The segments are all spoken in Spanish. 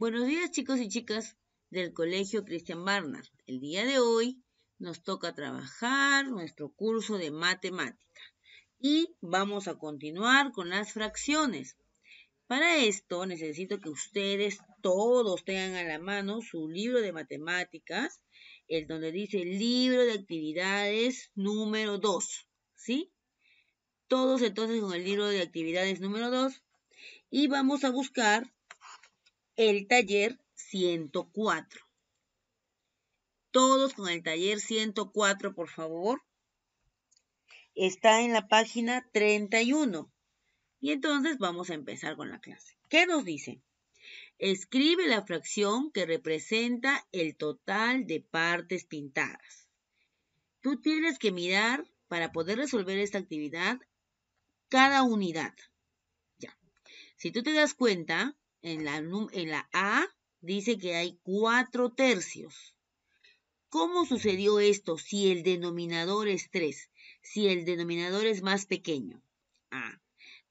Buenos días chicos y chicas del Colegio Cristian Barnard. El día de hoy nos toca trabajar nuestro curso de matemática y vamos a continuar con las fracciones. Para esto necesito que ustedes todos tengan a la mano su libro de matemáticas, el donde dice libro de actividades número 2, ¿sí? Todos entonces con el libro de actividades número 2 y vamos a buscar el taller 104. Todos con el taller 104, por favor. Está en la página 31. Y entonces vamos a empezar con la clase. ¿Qué nos dice? Escribe la fracción que representa el total de partes pintadas. Tú tienes que mirar para poder resolver esta actividad cada unidad. Ya. Si tú te das cuenta, en la, A dice que hay cuatro tercios. ¿Cómo sucedió esto si el denominador es 3? Si el denominador es más pequeño.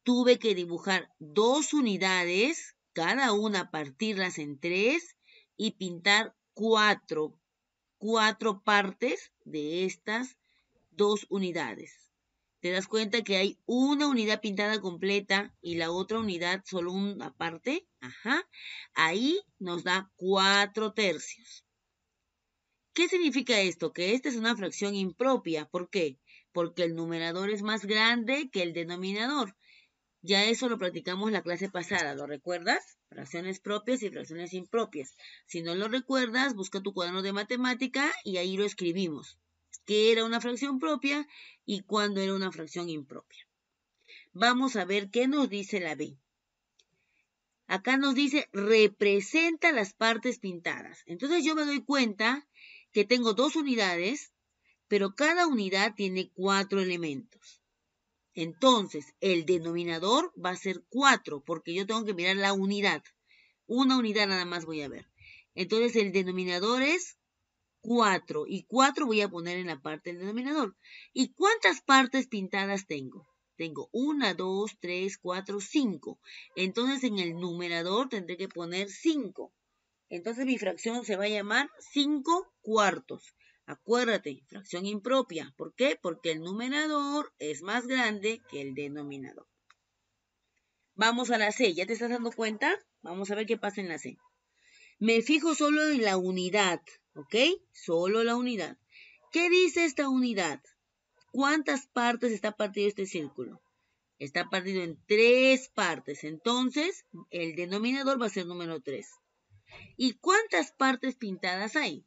Tuve que dibujar dos unidades, cada una partirlas en tres y pintar cuatro, cuatro partes de estas dos unidades te das cuenta que hay una unidad pintada completa y la otra unidad solo una parte, ajá, ahí nos da cuatro tercios. ¿Qué significa esto? Que esta es una fracción impropia. ¿Por qué? Porque el numerador es más grande que el denominador. Ya eso lo practicamos la clase pasada, ¿lo recuerdas? Fracciones propias y fracciones impropias. Si no lo recuerdas, busca tu cuaderno de matemática y ahí lo escribimos qué era una fracción propia y cuándo era una fracción impropia. Vamos a ver qué nos dice la B. Acá nos dice representa las partes pintadas. Entonces yo me doy cuenta que tengo dos unidades, pero cada unidad tiene cuatro elementos. Entonces, el denominador va a ser cuatro, porque yo tengo que mirar la unidad. Una unidad nada más voy a ver. Entonces, el denominador es 4 y 4 voy a poner en la parte del denominador. ¿Y cuántas partes pintadas tengo? Tengo 1, 2, 3, 4, 5. Entonces en el numerador tendré que poner 5. Entonces mi fracción se va a llamar 5 cuartos. Acuérdate, fracción impropia. ¿Por qué? Porque el numerador es más grande que el denominador. Vamos a la C. ¿Ya te estás dando cuenta? Vamos a ver qué pasa en la C. Me fijo solo en la unidad. ¿Ok? Solo la unidad. ¿Qué dice esta unidad? ¿Cuántas partes está partido este círculo? Está partido en tres partes. Entonces, el denominador va a ser número 3. ¿Y cuántas partes pintadas hay?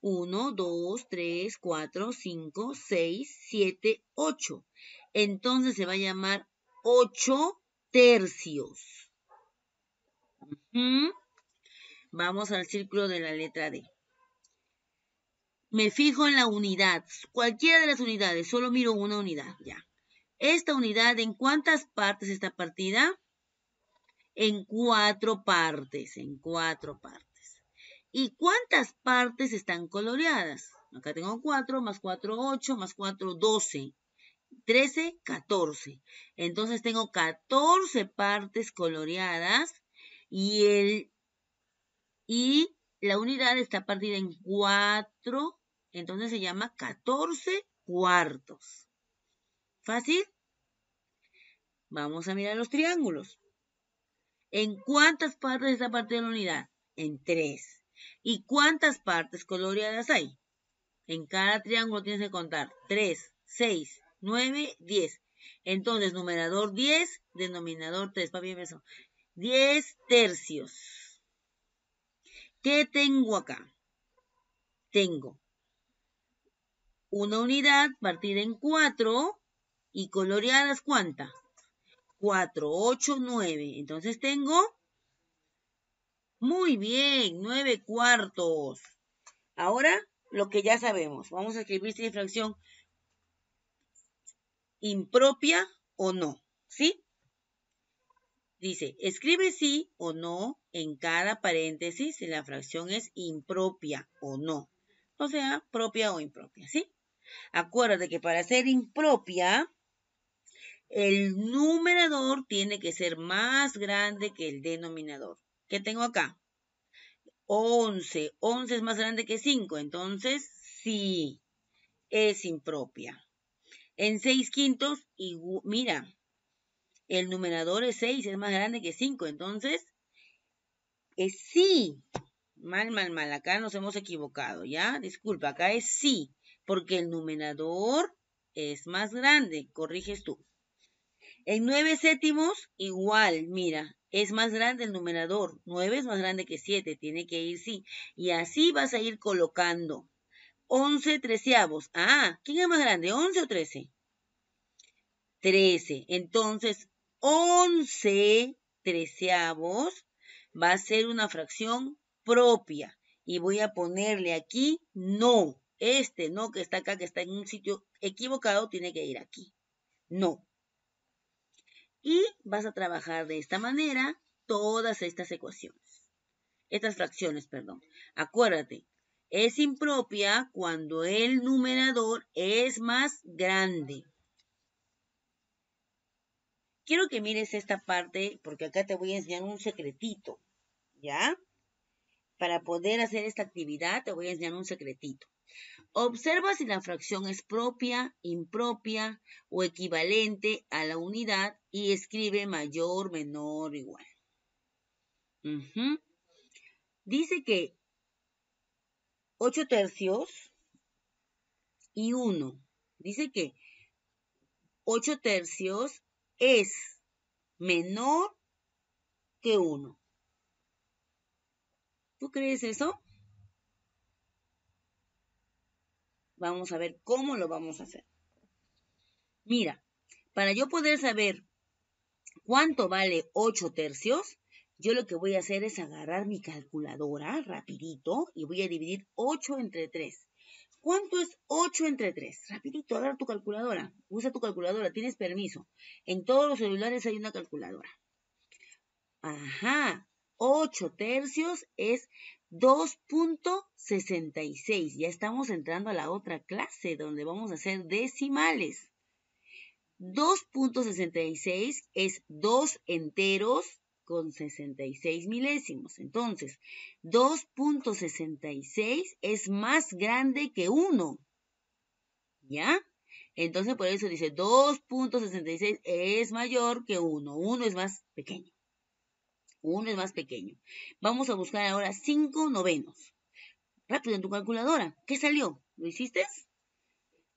1, 2, 3, 4, 5, 6, 7, 8. Entonces se va a llamar 8 tercios. Uh Vamos al círculo de la letra D me fijo en la unidad, cualquiera de las unidades, solo miro una unidad, ya. Esta unidad, ¿en cuántas partes está partida? En cuatro partes, en cuatro partes. ¿Y cuántas partes están coloreadas? Acá tengo cuatro, más cuatro, ocho, más cuatro, doce. trece, 14. Entonces tengo 14 partes coloreadas y, el, y la unidad está partida en cuatro entonces se llama 14 cuartos. ¿Fácil? Vamos a mirar los triángulos. ¿En cuántas partes está parte de la unidad? En 3. ¿Y cuántas partes coloreadas hay? En cada triángulo tienes que contar 3, 6, 9, 10. Entonces, numerador 10, denominador 3. Papi eso. 10 tercios. ¿Qué tengo acá? Tengo una unidad partida en cuatro y coloreadas, ¿cuántas? Cuatro, ocho, nueve. Entonces tengo... Muy bien, nueve cuartos. Ahora, lo que ya sabemos. Vamos a escribir si es fracción impropia o no. ¿Sí? Dice, escribe sí o no en cada paréntesis si la fracción es impropia o no. O sea, propia o impropia. ¿Sí? Acuérdate que para ser impropia, el numerador tiene que ser más grande que el denominador. ¿Qué tengo acá? 11. 11 es más grande que 5. Entonces, sí, es impropia. En 6 quintos, y, mira, el numerador es 6, es más grande que 5. Entonces, es sí. Mal, mal, mal. Acá nos hemos equivocado, ¿ya? Disculpa, acá es sí porque el numerador es más grande, corriges tú. En 9 séptimos, igual, mira, es más grande el numerador. 9 es más grande que 7, tiene que ir sí. Y así vas a ir colocando. 11 treceavos. Ah, ¿quién es más grande, 11 o 13? 13. Entonces, 11 treceavos va a ser una fracción propia. Y voy a ponerle aquí no este no que está acá, que está en un sitio equivocado, tiene que ir aquí. No. Y vas a trabajar de esta manera todas estas ecuaciones, estas fracciones, perdón. Acuérdate, es impropia cuando el numerador es más grande. Quiero que mires esta parte porque acá te voy a enseñar un secretito, ¿ya? Para poder hacer esta actividad te voy a enseñar un secretito. Observa si la fracción es propia, impropia o equivalente a la unidad y escribe mayor, menor, igual. Dice que 8 tercios y 1. Dice que 8 tercios es menor que 1. ¿Tú crees eso? vamos a ver cómo lo vamos a hacer. Mira, para yo poder saber cuánto vale 8 tercios, yo lo que voy a hacer es agarrar mi calculadora rapidito y voy a dividir 8 entre 3. ¿Cuánto es 8 entre 3? Rapidito, agarra tu calculadora. Usa tu calculadora, tienes permiso. En todos los celulares hay una calculadora. Ajá, 8 tercios es 2.66. Ya estamos entrando a la otra clase donde vamos a hacer decimales. 2.66 es 2 enteros con 66 milésimos. Entonces, 2.66 es más grande que 1. ¿Ya? Entonces, por eso dice 2.66 es mayor que 1. 1 es más pequeño. 1 es más pequeño. Vamos a buscar ahora 5 novenos. Rápido en tu calculadora. ¿Qué salió? ¿Lo hiciste?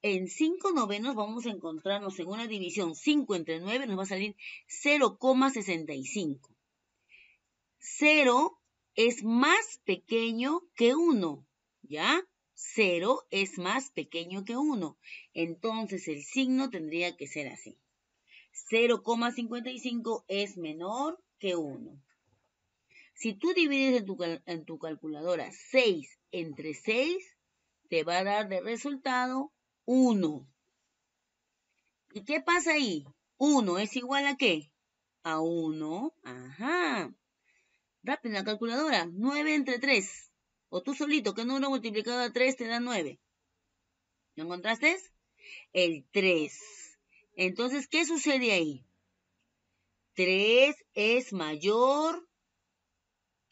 En 5 novenos vamos a encontrarnos en una división 5 entre 9 nos va a salir 0,65. 0 es más pequeño que 1, ¿ya? 0 es más pequeño que 1. Entonces el signo tendría que ser así. 0,55 es menor que 1. Si tú divides en tu, calculadora 6 entre 6, te va a dar de resultado 1. ¿Y qué pasa ahí? 1 es igual a qué? A 1. Ajá. Rápido la calculadora. 9 entre 3. O tú solito, ¿qué número multiplicado a 3 te da 9? ¿Lo encontraste? El 3. Entonces, ¿qué sucede ahí? 3 es mayor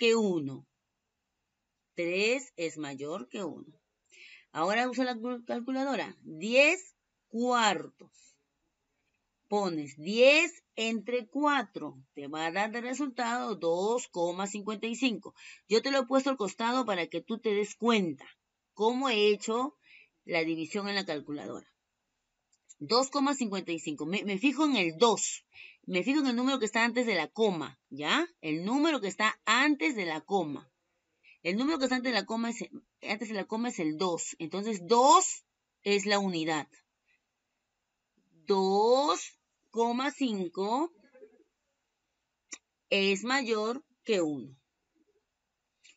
que 1. 3 es mayor que 1. Ahora usa la calculadora. 10 cuartos. Pones 10 entre 4. Te va a dar de resultado 2,55. Yo te lo he puesto al costado para que tú te des cuenta cómo he hecho la división en la calculadora. 2,55. Me, me, fijo en el 2 me fijo en el número que está antes de la coma, ¿ya? El número que está antes de la coma. El número que está antes de la coma es, antes de la coma es el 2. Entonces, 2 es la unidad. 2,5 es mayor que 1.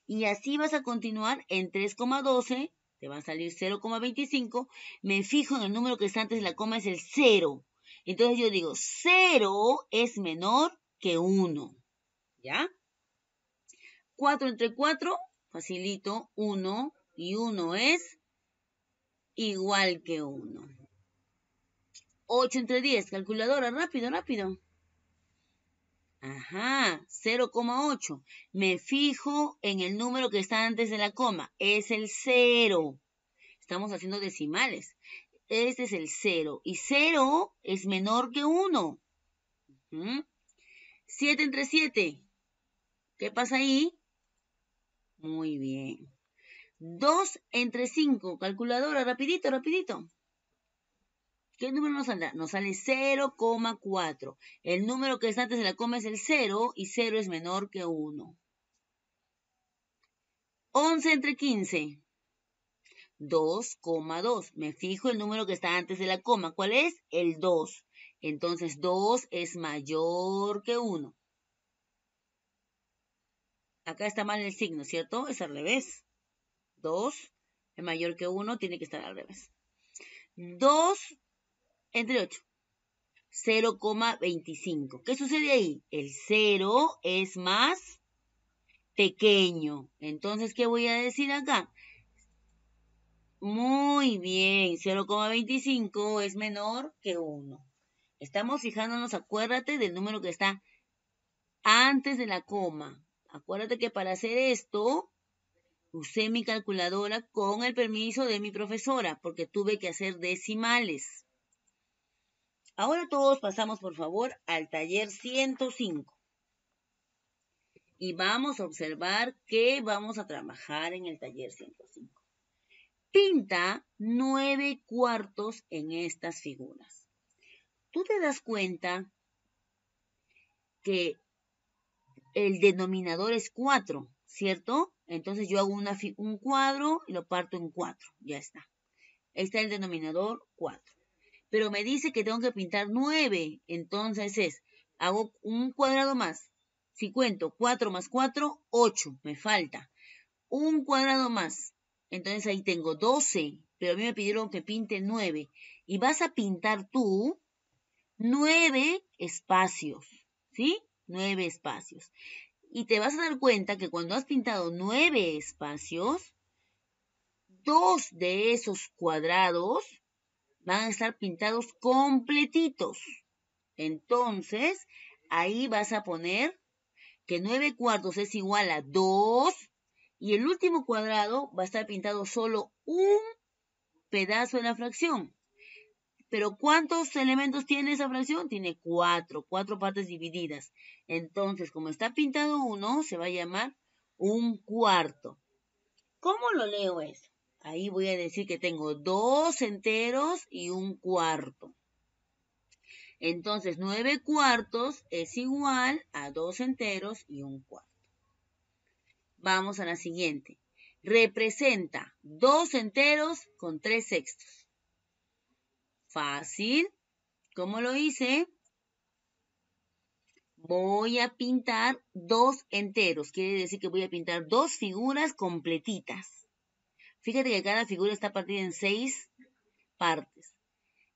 Y así vas a continuar en 3,12, te va a salir 0,25. Me fijo en el número que está antes de la coma, es el 0. Entonces yo digo, 0 es menor que 1. ¿Ya? 4 entre 4, facilito, 1 y 1 es igual que 1. 8 entre 10, calculadora, rápido, rápido. Ajá, 0,8. Me fijo en el número que está antes de la coma. Es el 0. Estamos haciendo decimales. Este es el 0. Y 0 es menor que 1. 7 entre 7. ¿Qué pasa ahí? Muy bien. 2 entre 5. Calculadora, rapidito, rapidito. ¿Qué número nos saldrá? Nos sale 0,4. El número que está antes de la coma es el 0 y 0 es menor que 1. 11 entre 15. 2,2. Me fijo el número que está antes de la coma. ¿Cuál es? El 2. Entonces 2 es mayor que 1. Acá está mal el signo, ¿cierto? Es al revés. 2 es mayor que 1, tiene que estar al revés. 2 entre 8. 0,25. ¿Qué sucede ahí? El 0 es más pequeño. Entonces, ¿qué voy a decir acá? Muy bien, 0,25 es menor que 1. Estamos fijándonos, acuérdate del número que está antes de la coma. Acuérdate que para hacer esto, usé mi calculadora con el permiso de mi profesora, porque tuve que hacer decimales. Ahora todos pasamos, por favor, al taller 105. Y vamos a observar qué vamos a trabajar en el taller 105 pinta nueve cuartos en estas figuras. Tú te das cuenta que el denominador es cuatro, ¿cierto? Entonces yo hago un cuadro y lo parto en cuatro. ya está. está el denominador cuatro. Pero me dice que tengo que pintar nueve. entonces es, hago un cuadrado más. Si cuento cuatro más cuatro, ocho. me falta. Un cuadrado más, entonces ahí tengo 12, pero a mí me pidieron que pinte 9. Y vas a pintar tú 9 espacios, ¿sí? 9 espacios. Y te vas a dar cuenta que cuando has pintado 9 espacios, dos de esos cuadrados van a estar pintados completitos. Entonces, ahí vas a poner que 9 cuartos es igual a 2 y el último cuadrado va a estar pintado solo un pedazo de la fracción. Pero ¿cuántos elementos tiene esa fracción? Tiene cuatro, cuatro partes divididas. Entonces, como está pintado uno, se va a llamar un cuarto. ¿Cómo lo leo eso? Ahí voy a decir que tengo dos enteros y un cuarto. Entonces, nueve cuartos es igual a dos enteros y un cuarto. Vamos a la siguiente. Representa dos enteros con tres sextos. Fácil. ¿Cómo lo hice? Voy a pintar dos enteros. Quiere decir que voy a pintar dos figuras completitas. Fíjate que cada figura está partida en seis partes.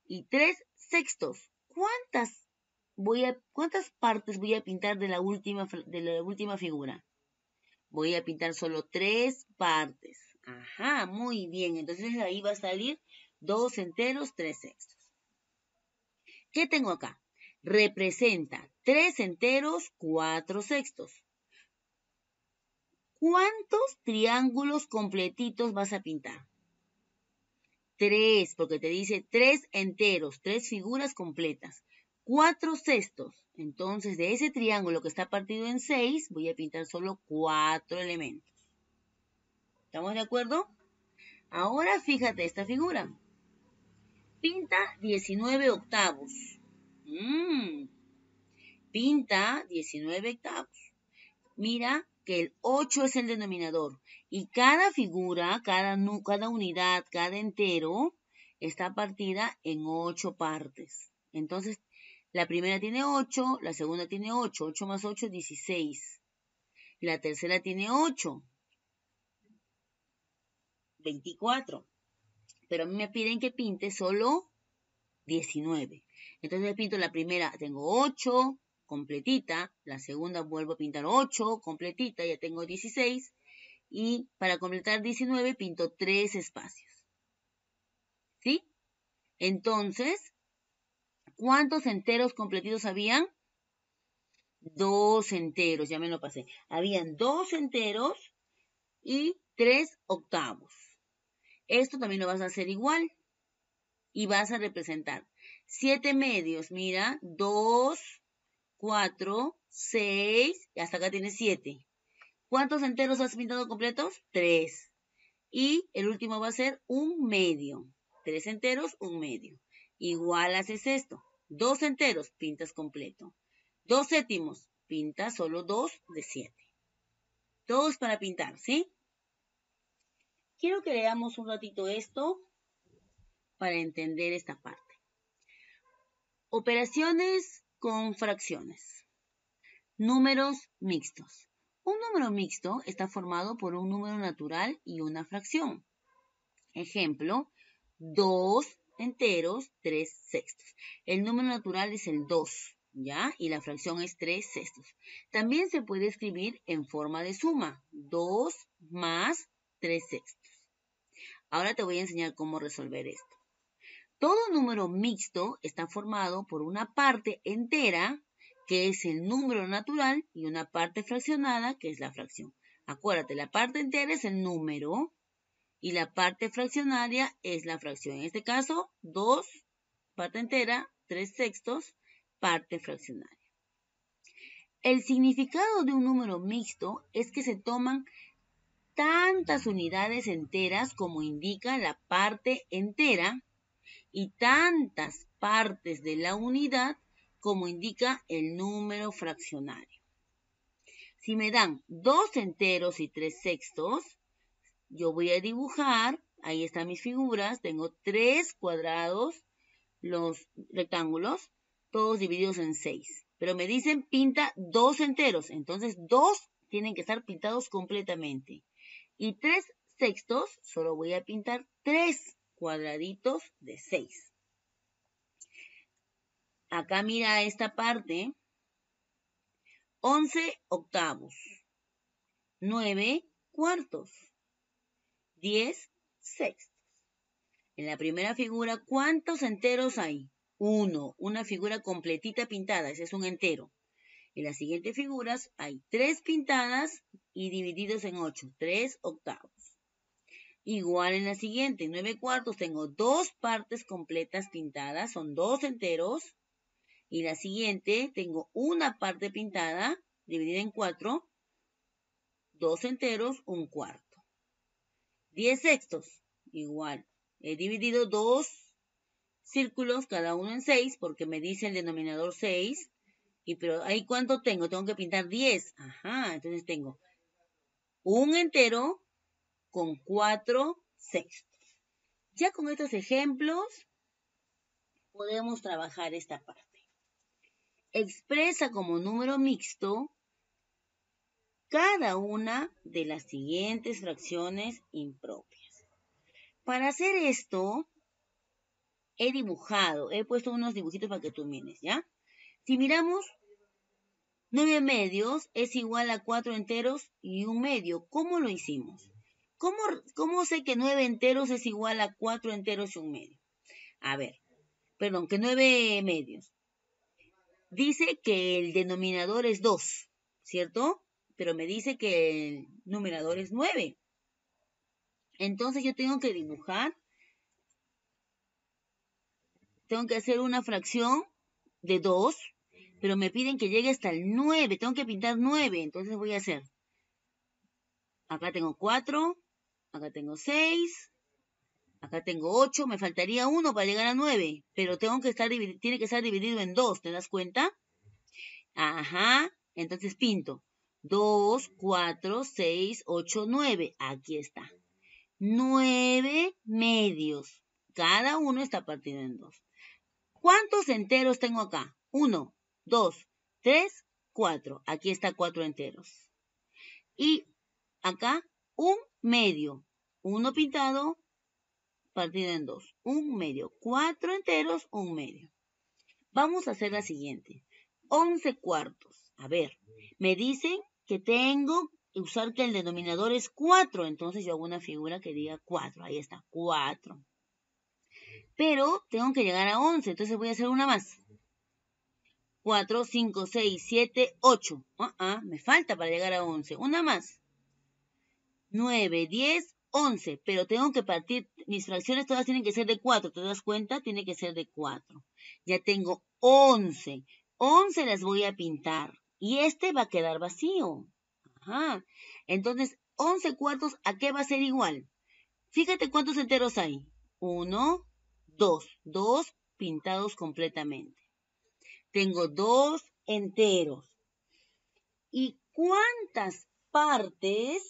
Y tres sextos. ¿Cuántas, voy a, cuántas partes voy a pintar de la última, de la última figura? Voy a pintar solo tres partes. Ajá, muy bien. Entonces ahí va a salir dos enteros, tres sextos. ¿Qué tengo acá? Representa tres enteros, cuatro sextos. ¿Cuántos triángulos completitos vas a pintar? Tres, porque te dice tres enteros, tres figuras completas. Cuatro sextos. Entonces, de ese triángulo que está partido en 6, voy a pintar solo 4 elementos. ¿Estamos de acuerdo? Ahora fíjate esta figura. Pinta 19 octavos. Mm. Pinta 19 octavos. Mira que el 8 es el denominador. Y cada figura, cada, cada unidad, cada entero, está partida en 8 partes. Entonces la primera tiene 8, la segunda tiene 8, 8 más 8, 16. La tercera tiene 8, 24. Pero a mí me piden que pinte solo 19. Entonces pinto la primera, tengo 8 completita, la segunda vuelvo a pintar 8 completita, ya tengo 16. Y para completar 19 pinto 3 espacios. ¿Sí? Entonces, ¿Cuántos enteros completidos habían? Dos enteros, ya me lo pasé. Habían dos enteros y tres octavos. Esto también lo vas a hacer igual y vas a representar. Siete medios, mira, dos, cuatro, seis, y hasta acá tienes siete. ¿Cuántos enteros has pintado completos? Tres. Y el último va a ser un medio. Tres enteros, un medio. Igual haces esto. Dos enteros, pintas completo. Dos séptimos, pintas solo dos de siete. dos para pintar, ¿sí? Quiero que leamos un ratito esto para entender esta parte. Operaciones con fracciones. Números mixtos. Un número mixto está formado por un número natural y una fracción. Ejemplo, 2 enteros, 3 sextos. El número natural es el 2, ¿ya? Y la fracción es 3 sextos. También se puede escribir en forma de suma, 2 más 3 sextos. Ahora te voy a enseñar cómo resolver esto. Todo número mixto está formado por una parte entera, que es el número natural, y una parte fraccionada, que es la fracción. Acuérdate, la parte entera es el número, y la parte fraccionaria es la fracción, en este caso, 2, parte entera, 3 sextos, parte fraccionaria. El significado de un número mixto es que se toman tantas unidades enteras como indica la parte entera y tantas partes de la unidad como indica el número fraccionario. Si me dan dos enteros y tres sextos, yo voy a dibujar, ahí están mis figuras, tengo tres cuadrados, los rectángulos, todos divididos en seis. Pero me dicen pinta dos enteros, entonces dos tienen que estar pintados completamente. Y tres sextos, solo voy a pintar tres cuadraditos de seis. Acá mira esta parte. 11 octavos. nueve cuartos. 10 sextos. En la primera figura, ¿cuántos enteros hay? Uno, una figura completita pintada, ese es un entero. En las siguientes figuras hay tres pintadas y divididos en ocho, tres octavos. Igual en la siguiente, nueve cuartos tengo dos partes completas pintadas, son dos enteros. Y la siguiente tengo una parte pintada dividida en cuatro, dos enteros, un cuarto. 10 sextos, igual. He dividido dos círculos, cada uno en 6, porque me dice el denominador 6. Y pero ahí cuánto tengo? Tengo que pintar 10. Ajá, entonces tengo un entero con 4 sextos. Ya con estos ejemplos podemos trabajar esta parte. Expresa como número mixto cada una de las siguientes fracciones impropias. Para hacer esto, he dibujado, he puesto unos dibujitos para que tú mires, ¿ya? Si miramos, 9 medios es igual a 4 enteros y un medio. ¿Cómo lo hicimos? ¿Cómo, ¿Cómo sé que 9 enteros es igual a 4 enteros y un medio? A ver, perdón, que 9 medios. Dice que el denominador es 2, ¿cierto? pero me dice que el numerador es 9. Entonces yo tengo que dibujar, tengo que hacer una fracción de 2, pero me piden que llegue hasta el 9, tengo que pintar 9, entonces voy a hacer. Acá tengo 4, acá tengo 6, acá tengo 8, me faltaría 1 para llegar a 9, pero tengo que estar tiene que estar dividido en 2, ¿te das cuenta? Ajá, entonces pinto. 2, 4, 6, 8, 9. Aquí está. 9 medios. Cada uno está partido en 2. ¿Cuántos enteros tengo acá? 1, 2, 3, 4. Aquí está 4 enteros. Y acá un medio. 1 pintado, partido en 2. Un medio. 4 enteros, un medio. Vamos a hacer la siguiente. 11 cuartos. A ver, me dicen que tengo que usar que el denominador es 4, entonces yo hago una figura que diga 4, ahí está, 4. Pero tengo que llegar a 11, entonces voy a hacer una más. 4, 5, 6, 7, 8. Ah, me falta para llegar a 11. Una más. 9, 10, 11. Pero tengo que partir, mis fracciones todas tienen que ser de 4. ¿Te das cuenta? Tiene que ser de 4. Ya tengo 11. 11 las voy a pintar y este va a quedar vacío. Ajá. Entonces, 11 cuartos, ¿a qué va a ser igual? Fíjate cuántos enteros hay. Uno, dos, dos pintados completamente. Tengo dos enteros. ¿Y cuántas partes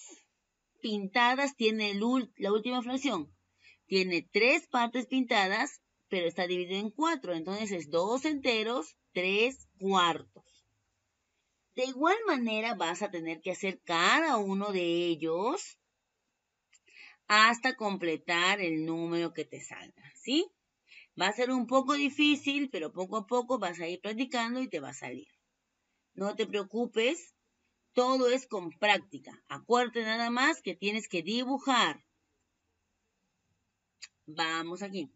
pintadas tiene la última fracción? Tiene tres partes pintadas, pero está dividido en cuatro. Entonces es dos enteros, tres cuartos. De igual manera vas a tener que hacer cada uno de ellos hasta completar el número que te salga, ¿sí? Va a ser un poco difícil, pero poco a poco vas a ir practicando y te va a salir. No te preocupes, todo es con práctica. Acuérdate nada más que tienes que dibujar. Vamos aquí.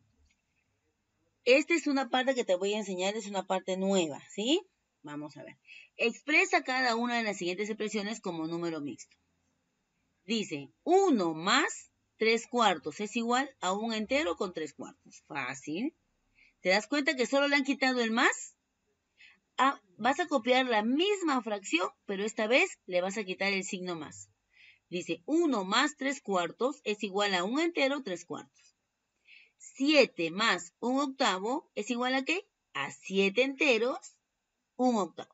Esta es una parte que te voy a enseñar, es una parte nueva, ¿sí? Vamos a ver. Expresa cada una de las siguientes expresiones como número mixto. Dice, 1 más 3 cuartos es igual a 1 entero con 3 cuartos. Fácil. ¿Te das cuenta que solo le han quitado el más? Ah, vas a copiar la misma fracción, pero esta vez le vas a quitar el signo más. Dice, 1 más 3 cuartos es igual a 1 entero 3 cuartos. 7 más 1 octavo es igual a qué? A 7 enteros un octavo.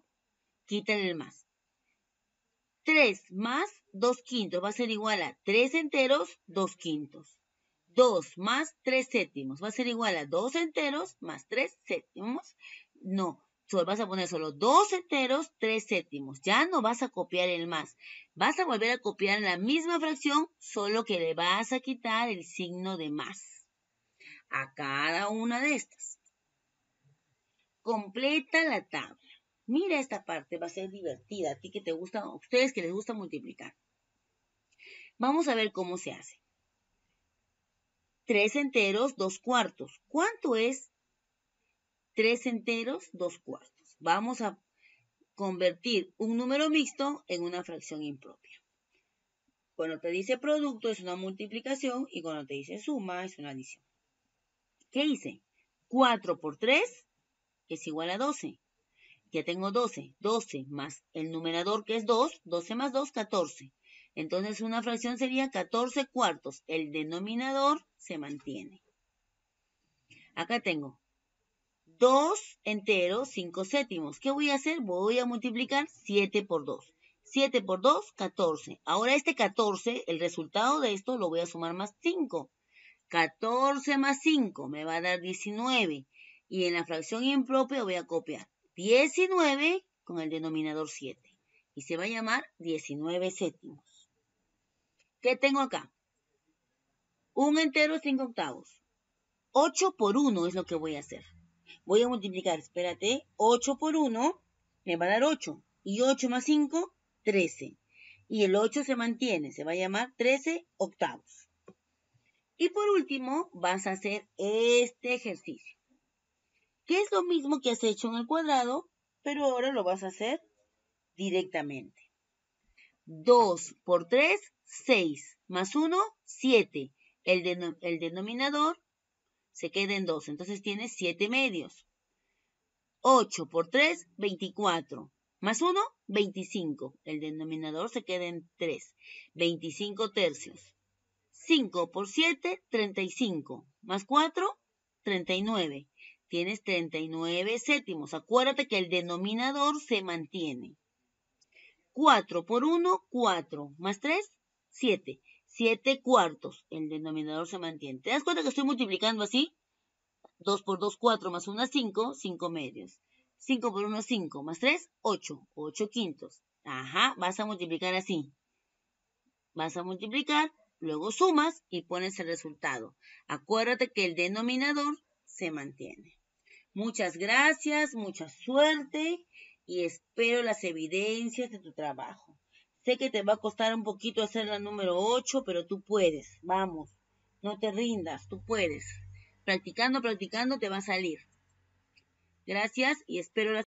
Quítale el más. 3 más 2 quintos va a ser igual a 3 enteros, 2 quintos. 2 más 3 séptimos va a ser igual a 2 enteros más 3 séptimos. No, solo vas a poner solo 2 enteros, 3 séptimos. Ya no vas a copiar el más. Vas a volver a copiar la misma fracción, solo que le vas a quitar el signo de más a cada una de estas. Completa la tabla. Mira esta parte, va a ser divertida. A ti que te gusta, a ustedes que les gusta multiplicar. Vamos a ver cómo se hace. Tres enteros, dos cuartos. ¿Cuánto es tres enteros, dos cuartos? Vamos a convertir un número mixto en una fracción impropia. Cuando te dice producto es una multiplicación y cuando te dice suma es una adición. ¿Qué hice? 4 por 3 es igual a 12 ya tengo 12, 12 más el numerador que es 2, 12 más 2, 14. Entonces una fracción sería 14 cuartos. El denominador se mantiene. Acá tengo 2 enteros, 5 séptimos. ¿Qué voy a hacer? Voy a multiplicar 7 por 2. 7 por 2, 14. Ahora este 14, el resultado de esto lo voy a sumar más 5. 14 más 5 me va a dar 19. Y en la fracción impropia voy a copiar. 19 con el denominador 7 y se va a llamar 19 séptimos. ¿Qué tengo acá? Un entero 5 octavos. 8 por 1 es lo que voy a hacer. Voy a multiplicar, espérate, 8 por 1 me va a dar 8. Y 8 más 5, 13. Y el 8 se mantiene, se va a llamar 13 octavos. Y por último, vas a hacer este ejercicio que es lo mismo que has hecho en el cuadrado, pero ahora lo vas a hacer directamente. 2 por 3, 6, más 1, 7. El, el denominador se queda en 2, entonces tienes 7 medios. 8 por 3, 24. Más 1, 25. El denominador se queda en 3. 25 tercios. 5 por 7, 35. Más 4, 39 tienes 39 séptimos. Acuérdate que el denominador se mantiene. 4 por 1, 4. Más 3, 7. 7 cuartos. El denominador se mantiene. ¿Te das cuenta que estoy multiplicando así? 2 por 2, 4 más 1, 5. 5 medios. 5 por 1, 5. Más 3, 8. 8 quintos. Ajá, vas a multiplicar así. Vas a multiplicar, luego sumas y pones el resultado. Acuérdate que el denominador se mantiene. Muchas gracias, mucha suerte y espero las evidencias de tu trabajo. Sé que te va a costar un poquito hacer la número 8, pero tú puedes. Vamos, no te rindas, tú puedes. Practicando, practicando te va a salir. Gracias y espero las